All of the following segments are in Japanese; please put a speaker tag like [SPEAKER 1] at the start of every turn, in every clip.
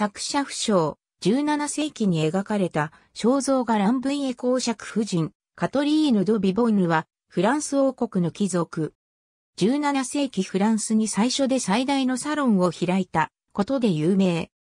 [SPEAKER 1] 作者不詳、17世紀に描かれた肖像画ランブイエ公爵夫人、カトリーヌ・ド・ビボンヌは、フランス王国の貴族。17世紀フランスに最初で最大のサロンを開いたことで有名。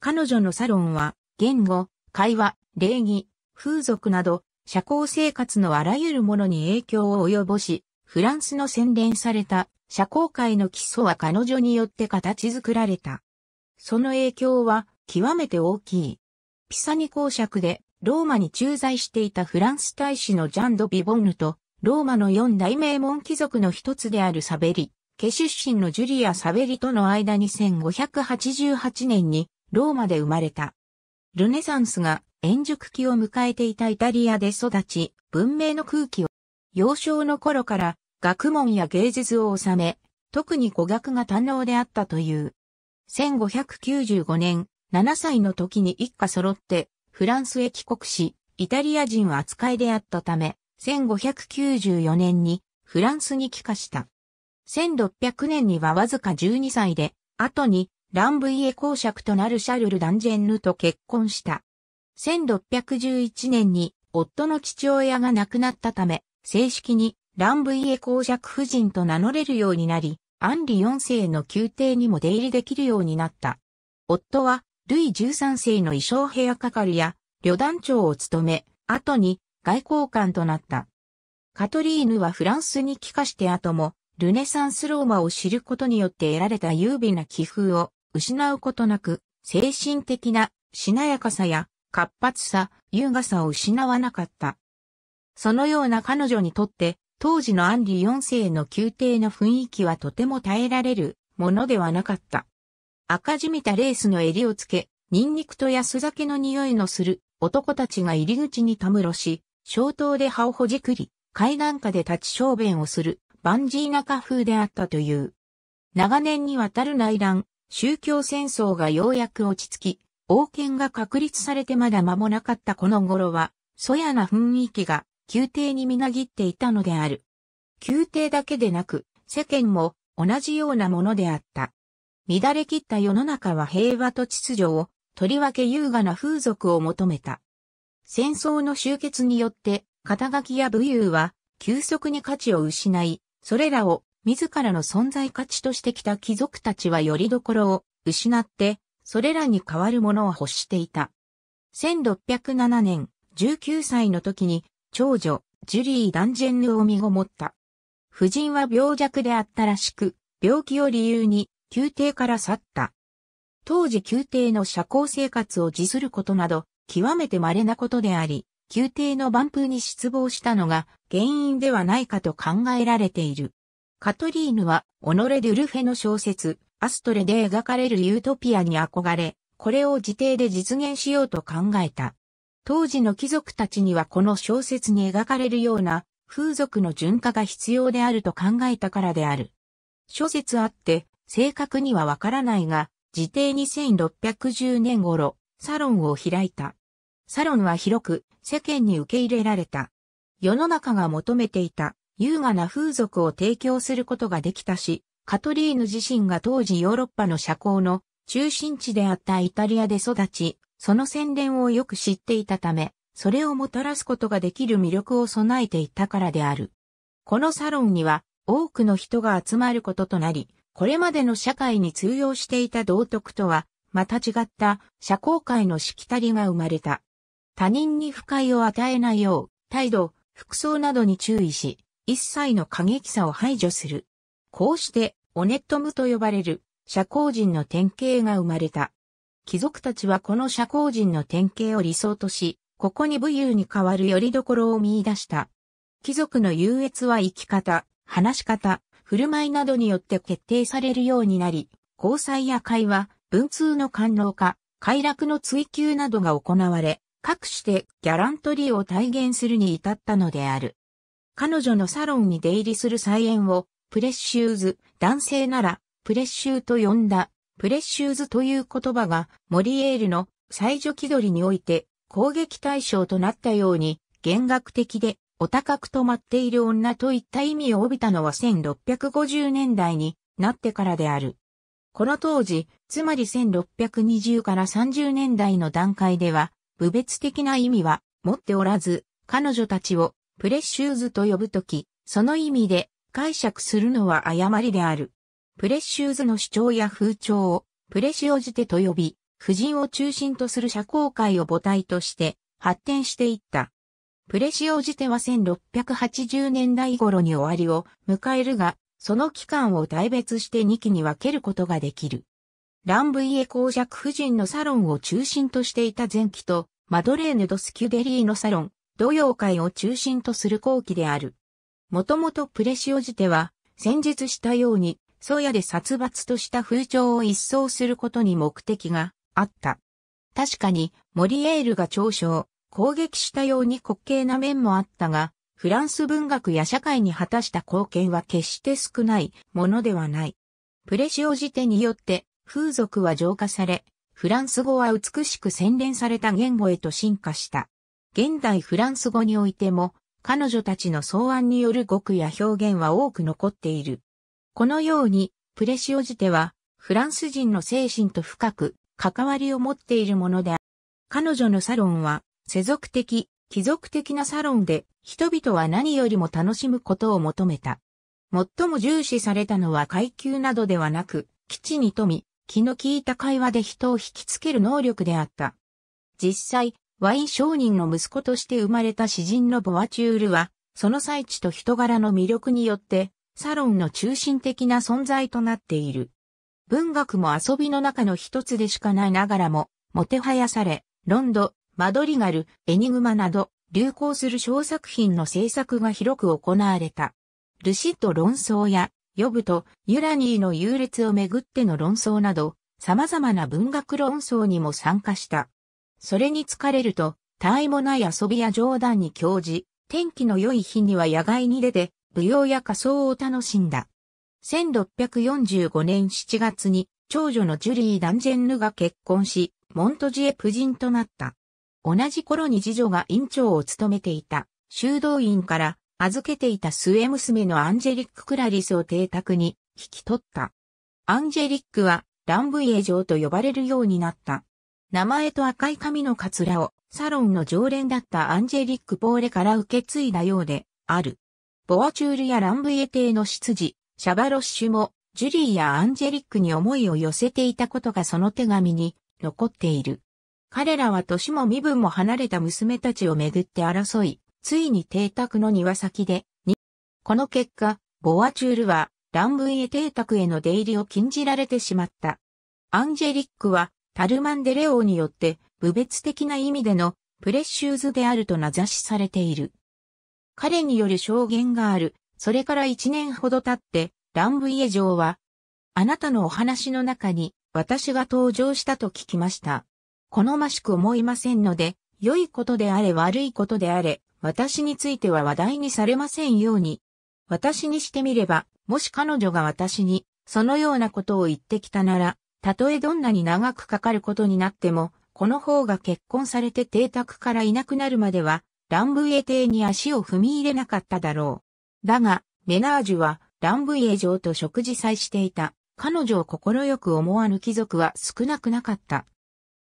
[SPEAKER 1] 彼女のサロンは、言語、会話、礼儀、風俗など、社交生活のあらゆるものに影響を及ぼし、フランスの洗練された社交界の基礎は彼女によって形作られた。その影響は極めて大きい。ピサニ公爵でローマに駐在していたフランス大使のジャン・ド・ビボンヌとローマの四大名門貴族の一つであるサベリ、家出身のジュリア・サベリとの間に1588年にローマで生まれた。ルネサンスが円熟期を迎えていたイタリアで育ち、文明の空気を幼少の頃から学問や芸術を収め、特に語学が堪能であったという。1595年、7歳の時に一家揃ってフランスへ帰国し、イタリア人扱いであったため、1594年にフランスに帰化した。1600年にはわずか12歳で、後にランブイエ公爵となるシャルル・ダンジェンヌと結婚した。1611年に夫の父親が亡くなったため、正式にランブイエ公爵夫人と名乗れるようになり、アンリ4世の宮廷にも出入りできるようになった。夫は、ルイ13世の衣装部屋係や、旅団長を務め、後に外交官となった。カトリーヌはフランスに帰化して後も、ルネサンスローマを知ることによって得られた優美な気風を失うことなく、精神的なしなやかさや活発さ、優雅さを失わなかった。そのような彼女にとって、当時のアンリ4世の宮廷の雰囲気はとても耐えられるものではなかった。赤じみたレースの襟をつけ、ニンニクと安酒の匂いのする男たちが入り口にたむろし、消灯で葉をほじくり、階段下で立ち小便をする、バンジーナカ風であったという。長年にわたる内乱、宗教戦争がようやく落ち着き、王権が確立されてまだ間もなかったこの頃は、そやな雰囲気が宮廷にみなぎっていたのである。宮廷だけでなく、世間も同じようなものであった。乱れ切った世の中は平和と秩序を、とりわけ優雅な風俗を求めた。戦争の終結によって、肩書きや武勇は、急速に価値を失い、それらを自らの存在価値としてきた貴族たちはよりどころを失って、それらに代わるものを欲していた。1607年、19歳の時に長女、ジュリー・ダンジェンヌを身ごもった。夫人は病弱であったらしく、病気を理由に、宮廷から去った。当時宮廷の社交生活を辞することなど、極めて稀なことであり、宮廷の万風に失望したのが原因ではないかと考えられている。カトリーヌは、オノレ・デュルフェの小説、アストレで描かれるユートピアに憧れ、これを自邸で実現しようと考えた。当時の貴族たちにはこの小説に描かれるような風俗の順化が必要であると考えたからである。諸説あって正確にはわからないが、自定2610年頃、サロンを開いた。サロンは広く世間に受け入れられた。世の中が求めていた優雅な風俗を提供することができたし、カトリーヌ自身が当時ヨーロッパの社交の中心地であったイタリアで育ち、その宣伝をよく知っていたため、それをもたらすことができる魅力を備えていたからである。このサロンには多くの人が集まることとなり、これまでの社会に通用していた道徳とは、また違った社交界のしきたりが生まれた。他人に不快を与えないよう、態度、服装などに注意し、一切の過激さを排除する。こうして、オネットムと呼ばれる社交人の典型が生まれた。貴族たちはこの社交人の典型を理想とし、ここに武勇に代わる拠り所を見出した。貴族の優越は生き方、話し方、振る舞いなどによって決定されるようになり、交際や会話、文通の官能化、快楽の追求などが行われ、かくしてギャラントリーを体現するに至ったのである。彼女のサロンに出入りする菜園を、プレッシューズ、男性なら、プレッシューと呼んだプレッシューズという言葉がモリエールの最女気取りにおいて攻撃対象となったように、弦楽的でお高く止まっている女といった意味を帯びたのは1650年代になってからである。この当時、つまり1620から30年代の段階では、部別的な意味は持っておらず、彼女たちをプレッシューズと呼ぶとき、その意味で解釈するのは誤りである。プレッシューズの主張や風潮を、プレシオジテと呼び、婦人を中心とする社交界を母体として発展していった。プレシオジテは1680年代頃に終わりを迎えるが、その期間を大別して2期に分けることができる。ランブイエ公爵夫人のサロンを中心としていた前期と、マドレーヌ・ドスキュデリーのサロン、土曜会を中心とする後期である。もともとプレシオジテは、先日したように、宗谷で殺伐とした風潮を一掃することに目的があった。確かに、モリエールが長所攻撃したように滑稽な面もあったが、フランス文学や社会に果たした貢献は決して少ないものではない。プレシオジテによって風俗は浄化され、フランス語は美しく洗練された言語へと進化した。現代フランス語においても、彼女たちの草案による語句や表現は多く残っている。このように、プレシオジテは、フランス人の精神と深く関わりを持っているものである。彼女のサロンは、世俗的、貴族的なサロンで、人々は何よりも楽しむことを求めた。最も重視されたのは階級などではなく、基地に富み、気の利いた会話で人を引きつける能力であった。実際、ワイン商人の息子として生まれた詩人のボアチュールは、その最地と人柄の魅力によって、サロンの中心的な存在となっている。文学も遊びの中の一つでしかないながらも、もてはやされ、ロンド、マドリガル、エニグマなど、流行する小作品の制作が広く行われた。ルシッド論争や、ヨブとユラニーの優劣をめぐっての論争など、様々な文学論争にも参加した。それに疲れると、他愛もない遊びや冗談に興じ、天気の良い日には野外に出て、舞踊や仮装を楽しんだ。1645年7月に長女のジュリー・ダンジェンヌが結婚し、モントジエ夫人となった。同じ頃に次女が院長を務めていた修道院から預けていた末娘のアンジェリック・クラリスを邸宅に引き取った。アンジェリックはランブイエ城と呼ばれるようになった。名前と赤い髪のカツラをサロンの常連だったアンジェリック・ポーレから受け継いだようである。ボアチュールやランブイエ邸の執事、シャバロッシュも、ジュリーやアンジェリックに思いを寄せていたことがその手紙に残っている。彼らは年も身分も離れた娘たちをめぐって争い、ついに邸宅の庭先で、に、この結果、ボアチュールは、ランブイエ邸宅への出入りを禁じられてしまった。アンジェリックは、タルマンデレ王によって、部別的な意味での、プレッシューズであると名指しされている。彼による証言がある。それから一年ほど経って、ランブイエ城は、あなたのお話の中に、私が登場したと聞きました。好ましく思いませんので、良いことであれ悪いことであれ、私については話題にされませんように。私にしてみれば、もし彼女が私に、そのようなことを言ってきたなら、たとえどんなに長くかかることになっても、この方が結婚されて邸宅からいなくなるまでは、ランブエ邸に足を踏み入れなかっただろう。だが、メナージュは、ランブエ城と食事さえしていた。彼女を快く思わぬ貴族は少なくなかった。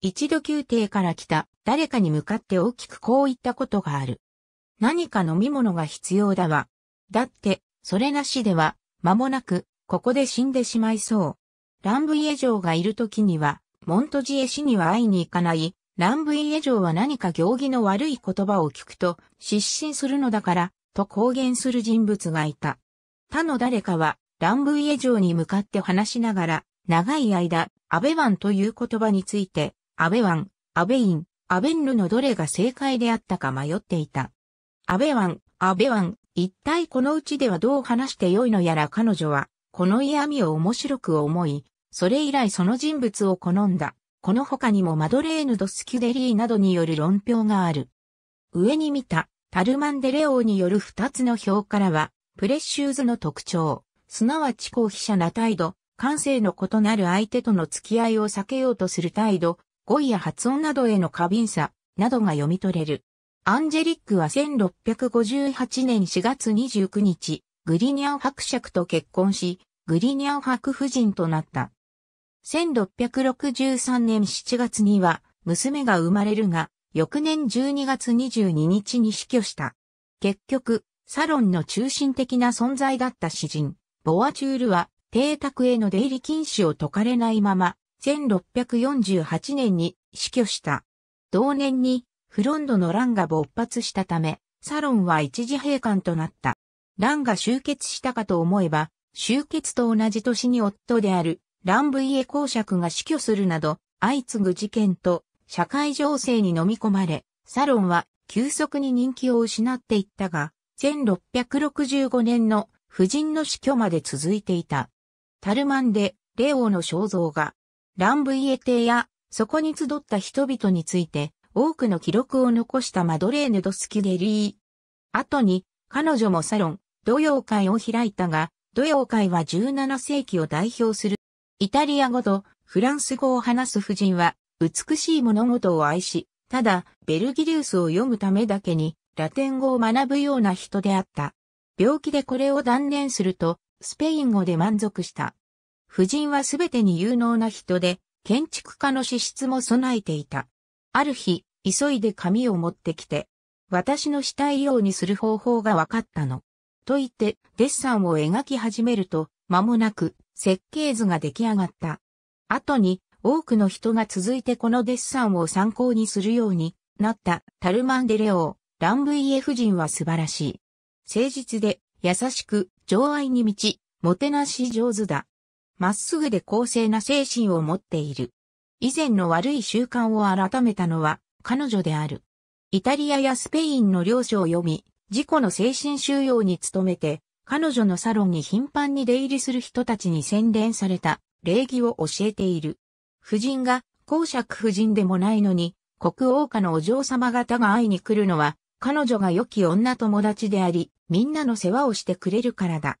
[SPEAKER 1] 一度宮廷から来た誰かに向かって大きくこう言ったことがある。何か飲み物が必要だわ。だって、それなしでは、間もなく、ここで死んでしまいそう。ランブイエ城がいる時には、モントジエ氏には会いに行かない、ランブ部家城は何か行儀の悪い言葉を聞くと、失神するのだから、と公言する人物がいた。他の誰かは、ランブ部家城に向かって話しながら、長い間、アベワンという言葉について、アベワン、アベイン、アベンヌのどれが正解であったか迷っていた。アベワン、アベワン、一体このうちではどう話してよいのやら彼女は、この嫌味を面白く思い、それ以来その人物を好んだ。この他にもマドレーヌ・ドスキュデリーなどによる論評がある。上に見た、タルマンデレオによる二つの表からは、プレッシューズの特徴、すなわち公費者な態度、感性の異なる相手との付き合いを避けようとする態度、語彙や発音などへの過敏さ、などが読み取れる。アンジェリックは1658年4月29日、グリニャン伯爵と結婚し、グリニャン伯夫人となった。1663年7月には娘が生まれるが、翌年12月22日に死去した。結局、サロンの中心的な存在だった詩人、ボアチュールは、邸宅への出入り禁止を解かれないまま、1648年に死去した。同年に、フロンドの乱が勃発したため、サロンは一時閉館となった。乱が終結したかと思えば、終結と同じ年に夫であるランブイエ公爵が死去するなど、相次ぐ事件と社会情勢に飲み込まれ、サロンは急速に人気を失っていったが、1665年の夫人の死去まで続いていた。タルマンでレオの肖像が、ランブイエ邸やそこに集った人々について多くの記録を残したマドレーヌ・ドスキデリー。後に彼女もサロン、土曜会を開いたが、土曜会は17世紀を代表するイタリア語とフランス語を話す夫人は、美しい物事を愛し、ただ、ベルギリウスを読むためだけに、ラテン語を学ぶような人であった。病気でこれを断念すると、スペイン語で満足した。夫人はすべてに有能な人で、建築家の資質も備えていた。ある日、急いで紙を持ってきて、私のしたいようにする方法が分かったの。と言って、デッサンを描き始めると、間もなく、設計図が出来上がった。後に多くの人が続いてこのデッサンを参考にするようになったタルマンデレオー、ランブイエ夫人は素晴らしい。誠実で優しく情愛に満ち、もてなし上手だ。まっすぐで公正な精神を持っている。以前の悪い習慣を改めたのは彼女である。イタリアやスペインの領書を読み、自己の精神収容に努めて、彼女のサロンに頻繁に出入りする人たちに洗練された礼儀を教えている。夫人が公爵夫人でもないのに、国王家のお嬢様方が会いに来るのは、彼女が良き女友達であり、みんなの世話をしてくれるからだ。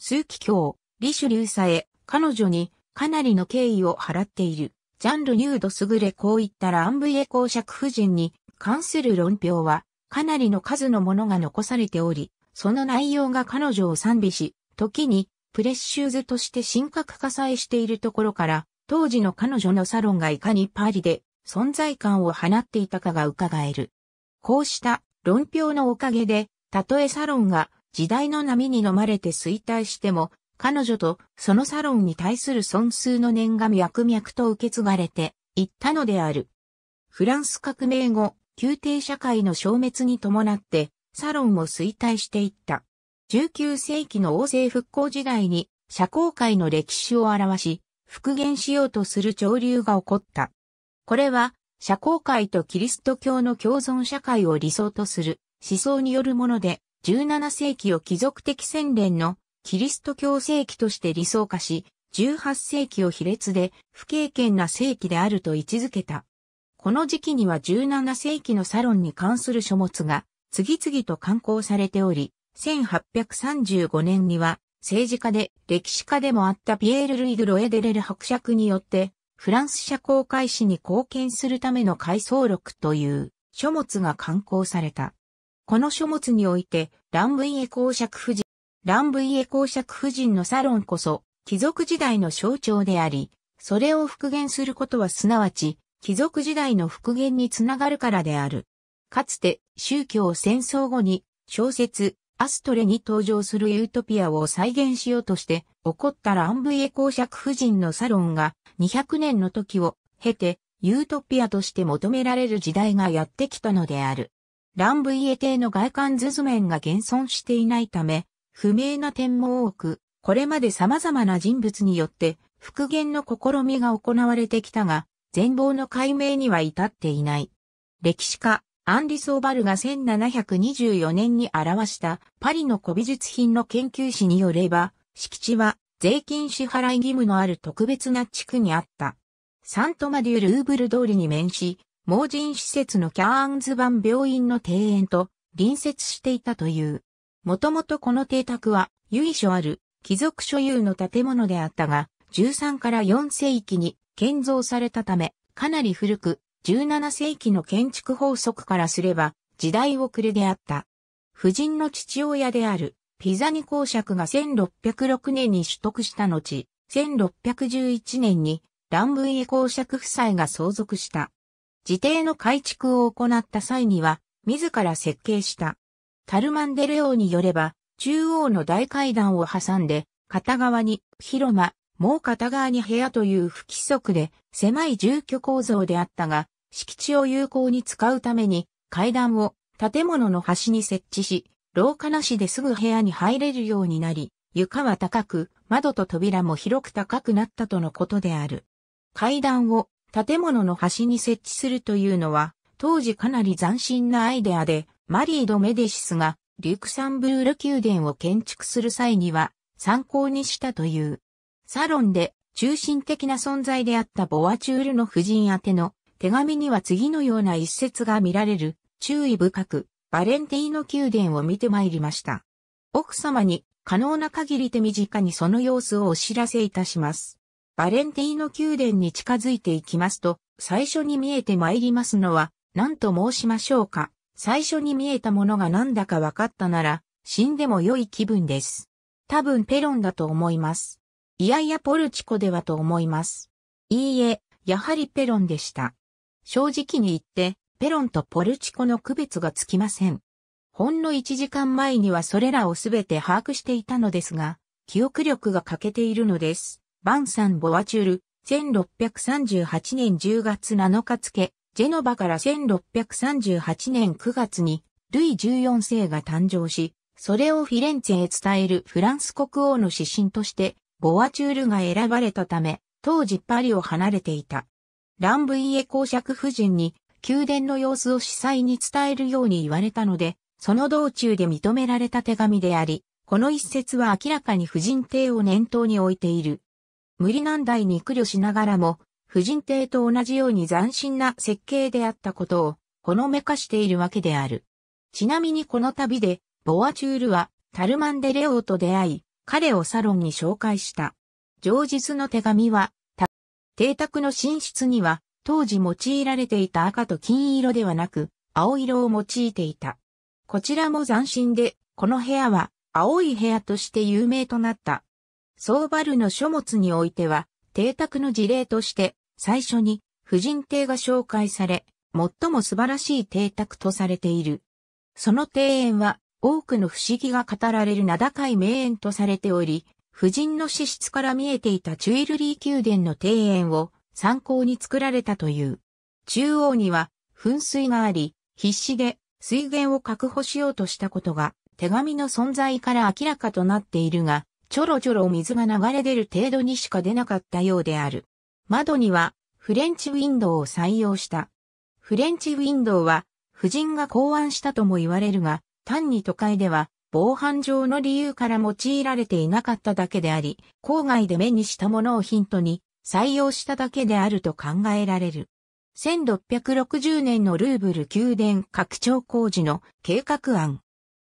[SPEAKER 1] 数奇鏡、李守流さえ、彼女にかなりの敬意を払っている。ジャンル・入度優れこういったランブイエ公爵夫人に関する論評は、かなりの数のものが残されており、その内容が彼女を賛美し、時にプレッシューズとして神格化さえしているところから、当時の彼女のサロンがいかにパリで存在感を放っていたかが伺える。こうした論評のおかげで、たとえサロンが時代の波に飲まれて衰退しても、彼女とそのサロンに対する損数の念が脈々と受け継がれていったのである。フランス革命後、宮廷社会の消滅に伴って、サロンも衰退していった。19世紀の王政復興時代に社交界の歴史を表し、復元しようとする潮流が起こった。これは、社交界とキリスト教の共存社会を理想とする思想によるもので、17世紀を貴族的洗練のキリスト教世紀として理想化し、18世紀を卑劣で不経験な世紀であると位置づけた。この時期には17世紀のサロンに関する書物が次々と刊行されており、1835年には政治家で歴史家でもあったピエール・ルイ・ド・ロエデレル伯爵によって、フランス社交開始に貢献するための回想録という書物が刊行された。この書物において、ランブイエ公爵夫人、ランブイエ公爵夫人のサロンこそ、貴族時代の象徴であり、それを復元することはすなわち、貴族時代の復元につながるからである。かつて、宗教戦争後に小説アストレに登場するユートピアを再現しようとして起こったランブイエ公爵夫人のサロンが200年の時を経てユートピアとして求められる時代がやってきたのである。ランブイエ邸の外観図図面が現存していないため、不明な点も多く、これまで様々な人物によって復元の試みが行われてきたが、全貌の解明には至っていない。歴史家、アンリ・ソーバルが1724年に表したパリの古美術品の研究誌によれば、敷地は税金支払い義務のある特別な地区にあった。サントマデュールーブル通りに面し、盲人施設のキャーンズ版病院の庭園と隣接していたという。もともとこの邸宅は由緒ある貴族所有の建物であったが、13から4世紀に建造されたため、かなり古く、17世紀の建築法則からすれば時代遅れであった。夫人の父親であるピザニ公爵が1606年に取得した後、1611年にランブイエ公爵夫妻が相続した。自邸の改築を行った際には、自ら設計した。タルマンデレオによれば、中央の大階段を挟んで、片側に広間、もう片側に部屋という不規則で狭い住居構造であったが、敷地を有効に使うために階段を建物の端に設置し、廊下なしですぐ部屋に入れるようになり、床は高く、窓と扉も広く高くなったとのことである。階段を建物の端に設置するというのは、当時かなり斬新なアイデアで、マリー・ド・メディシスがリュクサンブール宮殿を建築する際には参考にしたという。サロンで中心的な存在であったボアチュールの夫人宛ての手紙には次のような一節が見られる、注意深く、バレンティーノ宮殿を見て参りました。奥様に可能な限り手短にその様子をお知らせいたします。バレンティーノ宮殿に近づいていきますと、最初に見えて参りますのは、何と申しましょうか。最初に見えたものが何だか分かったなら、死んでも良い気分です。多分ペロンだと思います。いやいやポルチコではと思います。いいえ、やはりペロンでした。正直に言って、ペロンとポルチコの区別がつきません。ほんの1時間前にはそれらをすべて把握していたのですが、記憶力が欠けているのです。バンサン・ボワチュール、1638年10月7日付、ジェノバから1638年9月に、ルイ14世が誕生し、それをフィレンツェへ伝えるフランス国王の指針として、ボワチュールが選ばれたため、当時パリを離れていた。ランブイエ公爵夫人に宮殿の様子を司祭に伝えるように言われたので、その道中で認められた手紙であり、この一節は明らかに婦人帝を念頭に置いている。無理難題に苦慮しながらも、婦人帝と同じように斬新な設計であったことを、ほのめかしているわけである。ちなみにこの旅で、ボアチュールは、タルマンデレオと出会い、彼をサロンに紹介した。上述の手紙は、邸宅の寝室には、当時用いられていた赤と金色ではなく、青色を用いていた。こちらも斬新で、この部屋は、青い部屋として有名となった。ソーバルの書物においては、邸宅の事例として、最初に、婦人邸が紹介され、最も素晴らしい邸宅とされている。その庭園は、多くの不思議が語られる名高い名園とされており、夫人の資質から見えていたチュイルリー宮殿の庭園を参考に作られたという。中央には噴水があり、必死で水源を確保しようとしたことが手紙の存在から明らかとなっているが、ちょろちょろ水が流れ出る程度にしか出なかったようである。窓にはフレンチウィンドウを採用した。フレンチウィンドウは夫人が考案したとも言われるが、単に都会では防犯上の理由から用いられていなかっただけであり、郊外で目にしたものをヒントに採用しただけであると考えられる。1660年のルーブル宮殿拡張工事の計画案。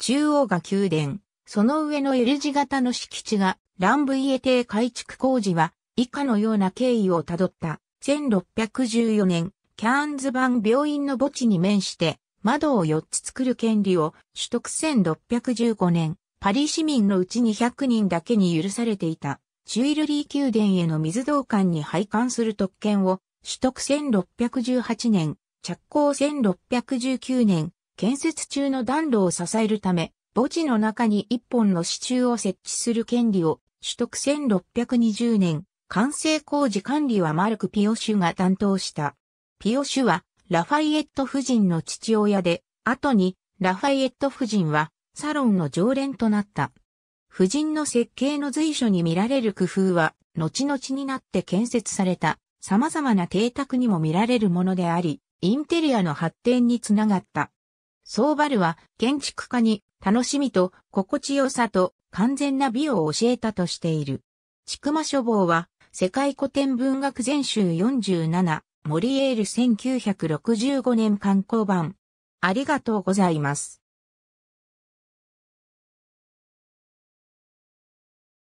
[SPEAKER 1] 中央が宮殿、その上の L 字型の敷地がランブイエ邸改築工事は以下のような経緯をたどった。1614年、キャーンズ版病院の墓地に面して窓を4つ作る権利を取得1615年、パリ市民のうち200人だけに許されていた、チュイルリー宮殿への水道管に配管する特権を取得1618年、着工1619年、建設中の暖炉を支えるため、墓地の中に一本の支柱を設置する権利を取得1620年、完成工事管理はマルク・ピオシュが担当した。ピオシュはラファイエット夫人の父親で、後にラファイエット夫人はサロンの常連となった。夫人の設計の随所に見られる工夫は、後々になって建設された様々な邸宅にも見られるものであり、インテリアの発展につながった。ソーバルは建築家に楽しみと心地よさと完全な美を教えたとしている。ちくま書房は世界古典文学全集47モリエール1965年刊行版。ありがとうございます。